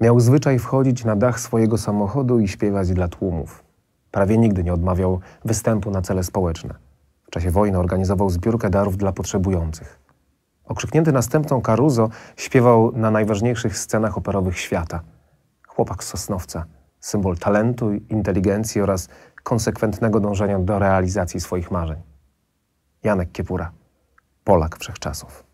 Miał zwyczaj wchodzić na dach swojego samochodu i śpiewać dla tłumów. Prawie nigdy nie odmawiał występu na cele społeczne. W czasie wojny organizował zbiórkę darów dla potrzebujących. Okrzyknięty następcą Caruso śpiewał na najważniejszych scenach operowych świata. Chłopak z Sosnowca, symbol talentu, inteligencji oraz konsekwentnego dążenia do realizacji swoich marzeń. Janek Kiepura, Polak wszechczasów.